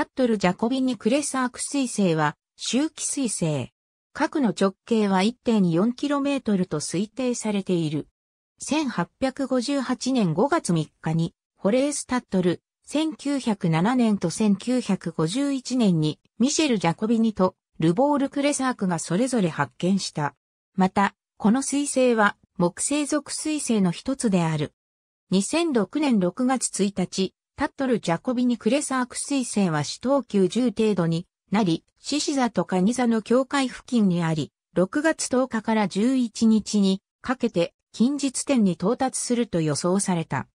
タットル・ジャコビニ・クレサーク彗星は、周期彗星。核の直径は 1.4km と推定されている。1858年5月3日に、ホレース・タットル、1907年と1951年に、ミシェル・ジャコビニと、ルボール・クレサークがそれぞれ発見した。また、この彗星は、木星属彗星の一つである。2006年6月1日、タットル・ジャコビニ・クレサーク彗星は死等級10程度になり、獅子座とカニ座の境界付近にあり、6月10日から11日にかけて近日点に到達すると予想された。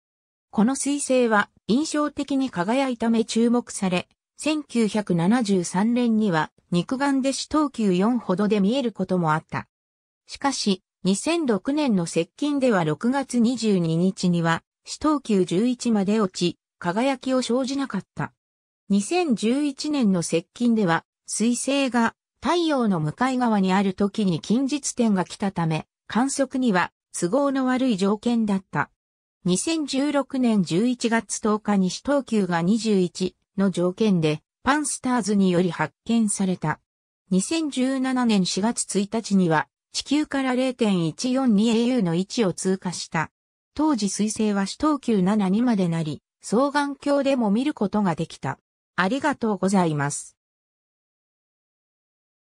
この彗星は印象的に輝いため注目され、1973年には肉眼で死等級4ほどで見えることもあった。しかし、2006年の接近では6月22日には死等級11まで落ち、輝きを生じなかった。2011年の接近では、彗星が太陽の向かい側にある時に近日点が来たため、観測には都合の悪い条件だった。2016年11月10日死等級が21の条件で、パンスターズにより発見された。2017年4月1日には、地球から 0.142au の位置を通過した。当時彗星は死等級72までなり、双眼鏡でも見ることができた。ありがとうございます。